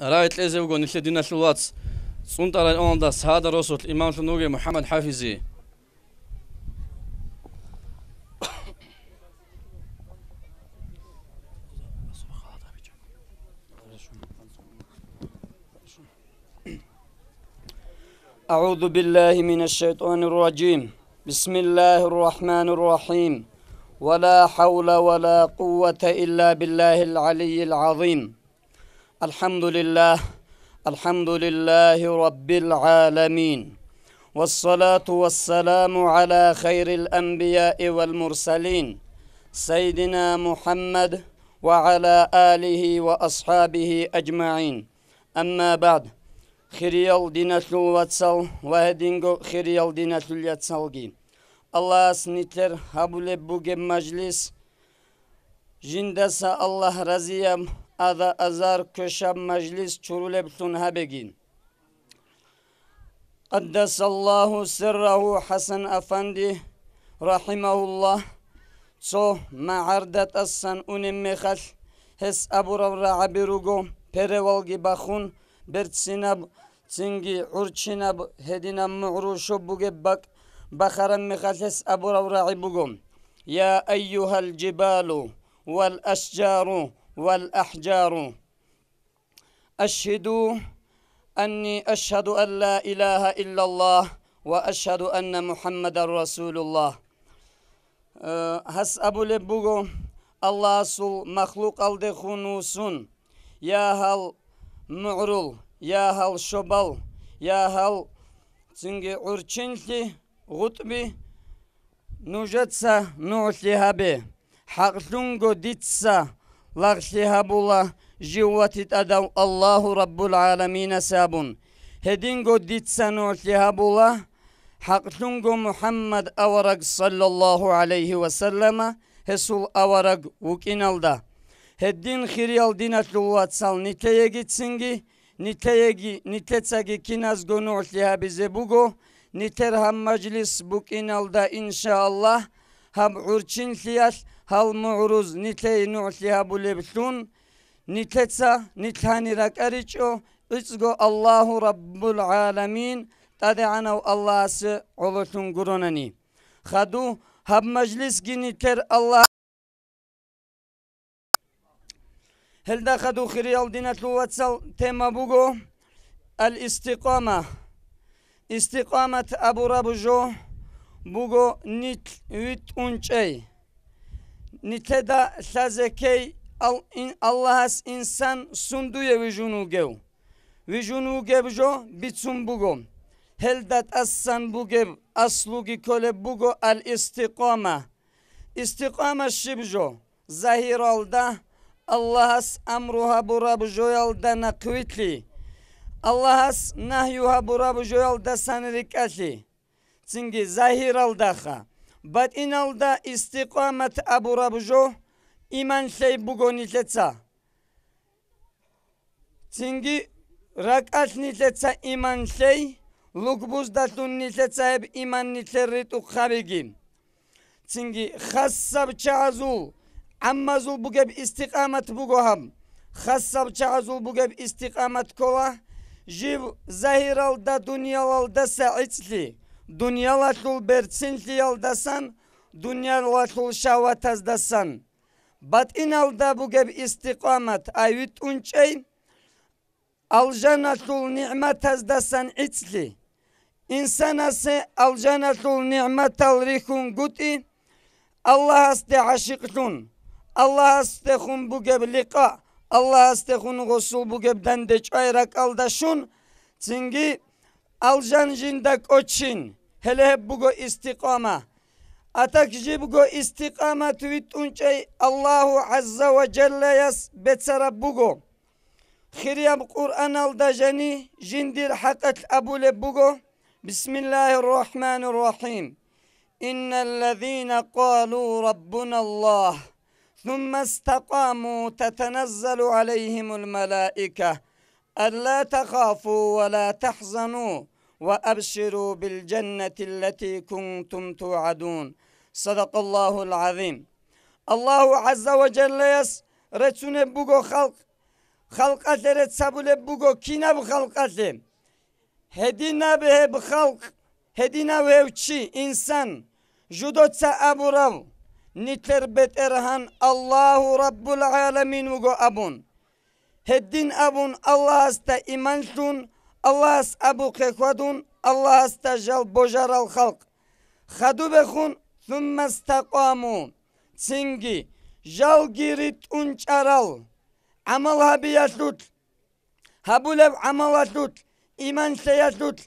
رایت لذت وگو نشده نتلي دينا الواتس را آن دست ها در رسول امام النوغي محمد حافظي أعوذ بالله من الشيطان الرجيم بسم الله الرحمن الرحيم ولا حول ولا قوة إلا بالله العلي العظيم الحمد لله الحمد لله رب العالمين والصلاة والسلام على خير الأنبياء والمرسلين سيدنا محمد وعلى آله وأصحابه أجمعين أما بعد خريال دينة واتسال وهدينغو خريال دينة يتسالجي الله سنتر هبولي بوغي مجلس جندس الله رزيم اذا ازار كشب مجلس چرولبتون هبگين قدس الله سره حسن افندي رحمه الله سو ما عردت السن انم مخل هس ابو رورا عبرگو پرولگی بخون برتسينب تنجي عرشنب هدينا معروشو بوجبك بخرم مخلس ابو رورا عبقم يا ايها الجبال والاشجار والأحجار أشهد أني أشهد أن لا إله إلا الله وأشهد أن محمد رسول الله أه، هس أبو لبوغو الله سل مخلوق الدخونوسون يا هل معرول يا هل شبال يا هل تنجي عرشنتي غطبي نوجتسا نوعتي هبي حقلونغو ديتسا Larsihabullah jiwatit adam Allahu Rabbul Alamin sabun. Hedingo ditsanu sihabullah haqtungo Muhammed avarag sallallahu aleyhi ve selleme hesul avarag vukinalda. Heddin khiryal dinatluvat sal niteye gitsingi gi, nitecagi kinaz gonu sihabize bugo niter ham majlis bukinalda inşallah hab urçin siyas هالمعروز نتلي نعتيها بوليبتون نتلتسا نتهاني راك أريتشو اتسقو الله رب العالمين تدعنا الله سعولتون علتون قرونني خدو هب مجلس جنتر الله هل خدو خريال دينة واتسال تيما بوغو الاستقامة استقامة أبو رابجو بوغو نت ويت أنشي niteda sazekey Allah insan sunduje vijunugeu. Vijunugebjo bitsun bugo, Heldat assan bugeb aslugi kole bugo al istiqama. İstikama şibjo. Zahir alda Allahas amruha burabjo yalda nakvitli. Allahas nahyuha burabjo yalda sanirikatli. Çünkü zahir aldaha. ბატ ინალდა ისტიყამათ აბუ რაბუჟო იმან შეი ბუგონიცეცა ცინგი რაკასნიცეცა იმან შეი ლუგბუზ დასუნიცეცა ებ იმან ნიცერიტუ ხავიგი ცინგი ხასაბ ჩაზუ ამაზუ ბუგებ ისტიყამათ ბუგოჰამ ხასაბ ჩაზუ ბუგებ ისტიყამათ ქოლა ჟივ ზაჰირალ და დუნიალალ და საიცლი Dünya laşul berçinci yaldasan, dünya laşul şavat azdasan. Bat in alda bu gibi istikamet ayvit unçey, aljana sul nimet azdasan içli. İnsanası aljana sul nimet alrikun guti, Allah aste aşıktun. Allah astehun bu gibi liqa. Allah astehun gosul bu gibi de çayrak aldaşun. Çünkü aljan jindak oçin. هلهب بقو استقامة أتكجي بقو استقامة تويت أنشي الله عز وجل يس بتسر بقو خريم قرآن الدجني جندير حقت أبو لبقو بسم الله الرحمن الرحيم إن الذين قالوا ربنا الله ثم استقاموا تتنزل عليهم الملائكة ألا تخافوا ولا تحزنوا وأبشروا بالجنة التي كنتم توعدون صدق الله العظيم الله عز وجل يس رتون بوغو خلق خلق رت سبول بوغو كينا بخلقات هدينا به بخلق هدينا ويوشي إنسان جدوتسا أبو رو بيت إرهان الله رب العالمين وغو أبون هدين أبون الله استا إيمانتون الله است ابو قیقودون الله است جل بجر الخلق خدو بخون ثم استقامو چنگی جل گیرید اون چرال عمل ها بیشد هبولو عمل ها شد ایمان شد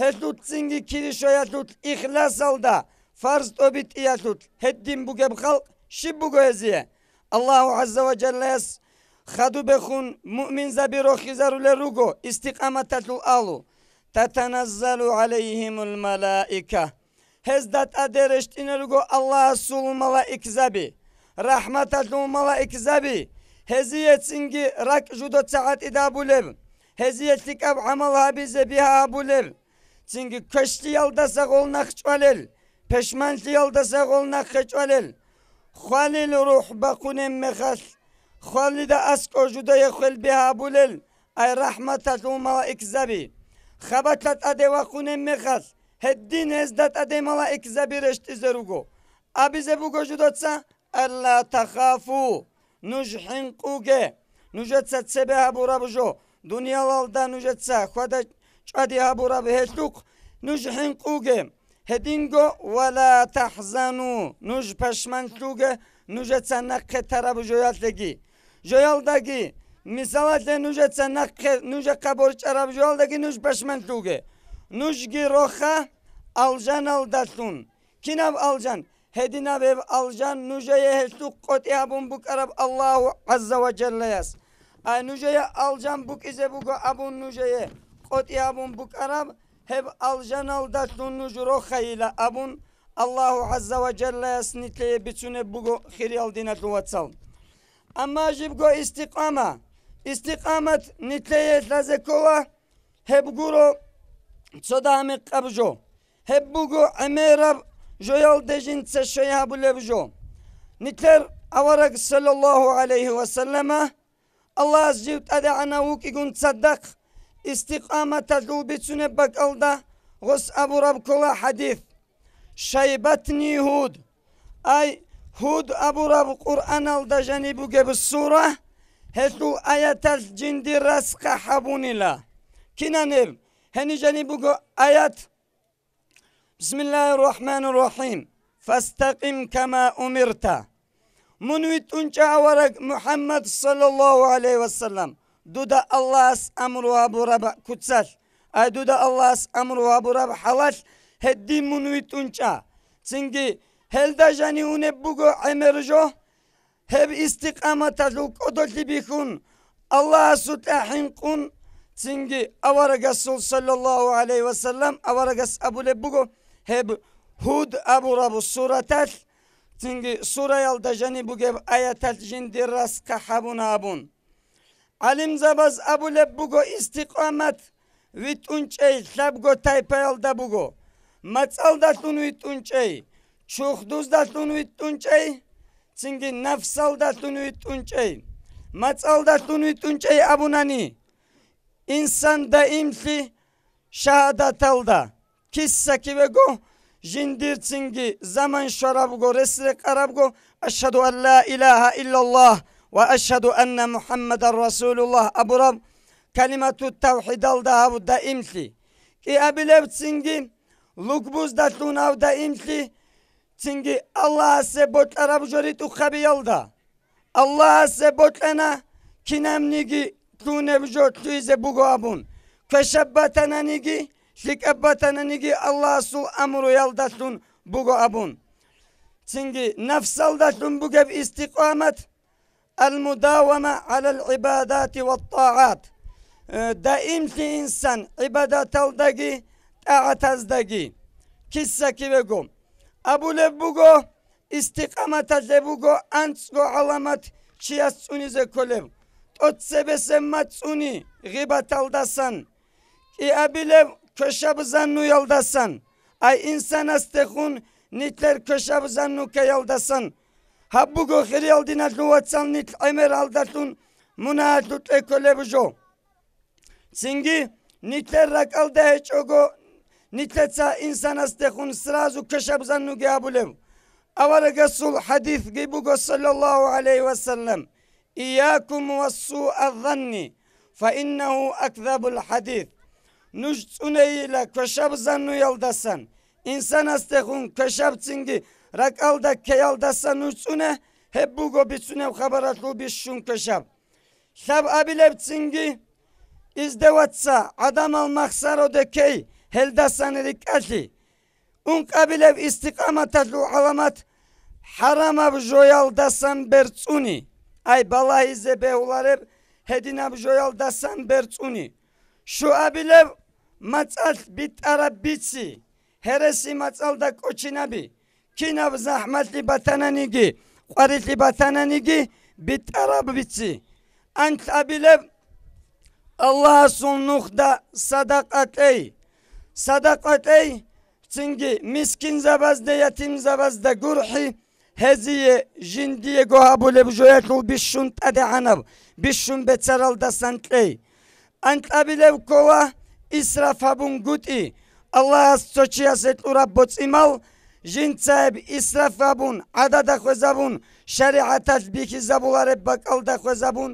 هشد چنگی کریشو یشد اخلاس هلدا فرض دوبیت یشد هدیم بگه بخلق شی بگه ازیه الله عز و جل است خدو بخون مؤمن زبی رو خیزر لروگو آلو تتنزل عليهم الملائكة هزدت أدرشت لغو الله سول ملائك زبي رحمة تلو ملائك زبي هزيت سنجي رك جودو ساعت إدا بولب هزيت لك أب عملها بزبيها بولب سنجي كشتي يلدسا غول نخش ولل پشمنتي يلدسا غول نخش ولل خليل روح بقون مخل خوامنی دا ئەسکۆ ژودەیە خوێل بێهابولل ئای ڕەحمەتەت ومەوە ئیکزەبی خەبەتەت ئەدێوە خوونێ مێخەس هەدی نێزدەت ئەدێ مەڵە ئیکزەبی ڕشتی زەرگۆ ئابیزە بوو گۆژودەچە ئەللا تەخاف و نوژ حینق وگێ نوژەچە چێبێ هەبووڕە بژۆ دنیاڵدا نوژەچە خودە چادی هەبووڕە بەهێشتوق نوژ حینق وگێم هەدینگۆ وەلا تەحزان و نوژ پەشمەند توگە نوژەچە نەقێ تەرە بژۆیات لەگی جویالدگی مثالات نوجت سنق نوجا قبر چراب جویالدگی نوج بشمن توگه نوج گی روخه alcan aldatun. Kinab alcan. Hedina ve alcan nuceye hesluk kot yabun bu karab Allahu azza ve celle yas. Ay nuceye alcan bu ize bu abun nuceye. Kot yabun bu karab hep alcan aldatun nucuro ile abun. Allahu azza ve celle yas nitleye bütüne bu khiri aldina tuvatsal. اما جبقو استقامة استقامة نتليت لازكوا صدا صدام قبجو هبقو عميرب جويل دجن تسشيها بلبجو نتلر أورق صلى الله علیه و وسلم الله از زيوت أدعنا وكي تصدق استقامة تلوبي تنبك ألدا غس أبو رب کلا حدیث شایبت نیهود ای هود أبو رب قرآن الدجاني بجيب السورة هتو آيات الجند رسق حبوني لا نب هني جاني بجو آيات بسم الله الرحمن الرحيم فاستقم كما أمرت منوي تنشا ورق محمد صلى الله عليه وسلم دودا الله أمر أبو رب كتسل أي آه، دودا الله أمر أبو رب حلال هدي منوي تنشا سنجي هل دجني ونبوغو عمرجو هب استقامة تلوك أدل بيكون الله ستاحين قون تنجي أورغسول صلى الله عليه وسلم أورغس أبو لبوغو هب هود أبو ربو سورتات تنجي سورة يلدجني بوغيب آياتات جندي راس كحبون أبون علم زباز أبو لبوغو استقامت ويت أنشي لبغو تايبا يلدبوغو متسالدات ويت أنشي შუხდუს დათუნვით ტუნჭეი ცინგი ნაფსალ დათუნვით ტუნჭეი მაწალ დათუნვით ტუნჭეი აბუნანი ინსან და იმთლი შაადათალდა კისა კივეგო ჟინდირ ცინგი ზამან შარაბგო რესრე ყარაბგო აშჰადუ ან ლა ილაჰა ილალლაჰ وأشهد أن محمد رسول الله أبو رب كلمة التوحيد الدهاب دا إمثلي كي أبي لبتسنجي لقبوز داتلون أو دا إمثلي تنجي الله سبوت عرب جريت وخبي يلدا الله سبوت لنا كنام نيجي تون بجوت تيز بوغابون كشبتنا نيجي شيك ابتنا نيجي الله سو امر يلدا تون بوغابون تنجي نفس الدا تون بوغاب استقامت المداومة على العبادات والطاعات دائم في إنسان عبادة الدقي تعتز دقي كسا كي بقوم აბულებუგო ისტიყამათა ლებუგო ანცგო ალამათ ჩიას წუნიზე ქოლებ ტოცებესე მაწუნი ღიბათალდასან კი აბილებ ქეშაბზანნუ ალდასან აი ინსანასტეხუნ ნიტლერ ქეშაბზანნუ ქეალდასან ჰაბუგო ხირიალდინა ლუვაცან ნიტ ამერ ალდასუნ მუნაადუტ ეკოლებჟო წინგი ნიტლერ რაკალდა ეჭოგო نتلتسا إنسان استخون سراز وكشب زنو قابو لبو أول قصو الحديث قيبو صلى الله عليه وسلم إياكم والسوء الظن فإنه أكذب الحديث نجتني كشب زنو يلدسن إنسان استخون كشب تنجي راك ألدك يلدسن نجتنه هبوغو بيتوني وخبرت له بشون كشب ثب أبي لبتنجي إزدواتسا عدم المخسر ودكي هل دسان ركالي ان قبل استقامت العلامات حرام بجويل دسان برصوني اي بلاي زبه اولارب هدين بجويل دسان برصوني شو ابل مصال بيتارا بيسي هرسي مصال دا كوچينابي كيناب زحمت لي بتانانيغي قريت لي بتانانيغي بيتارا بيسي انت ابل الله سنخ دا صدقتي სადაკვეთეი წინგი მისკინ ზაბაზდე ეთიმ ზაბაზდე გურჰი ჰეზიე ჟინდიე გოაბულებ ჟოეთლ ბიშუნ ტადე ანავ ბიშუნ ბეცარალ დასანტეი ანტაბილევ კოვა ისრაფაბუნ გუტი ალას წოჩი ასეთურა ბოწიმალ ჟინცაებ ისრაფაბუნ ადადა ხვეზაბუნ შარიათას ბიქი ზაბულარე ბაკალდა ხვეზაბუნ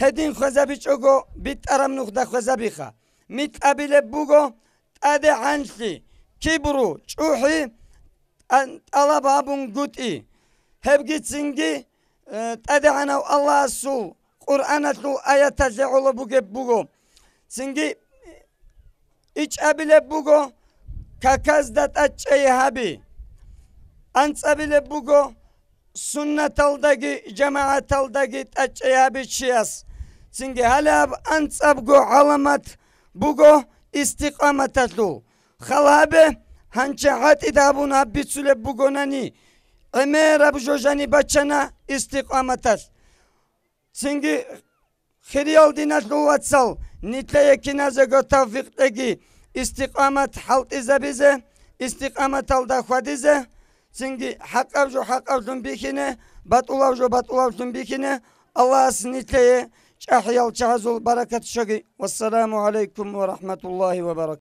ჰედინ ხვეზაბი ჭოგო ბიტარამ ნუხდა ხვეზაბიხა მიტაბილე ბუგო Ede anfi kibru çuhi alababun gut'i. Hep gitsin ki e, ana Allah su Kur'an'a su ayete ze'ulu buge bugo. Singi iç ebile bugo kakazdat açeyi habi. Ansa bile bugo sünnet aldagi cemaat aldagi açeyi habi çiyas. Singi halab ansabgo alamat bugo istiqamatatu. Khalabe hançahat idabuna bitsule bugonani. Emera bujojani bachana istiqamatas. Singi خریال دینات لو واتسال نیتله یکی نزگو توفیق دگی استقامت حالت زبیزه استقامت حال دخوادیزه سنگی حق ارجو حق ارجون بیکنه بات اولاجو بات اولاجون بیکنه Allah niteye شاحيا وشهز البركة شقي والسلام عليكم ورحمة الله وبركاته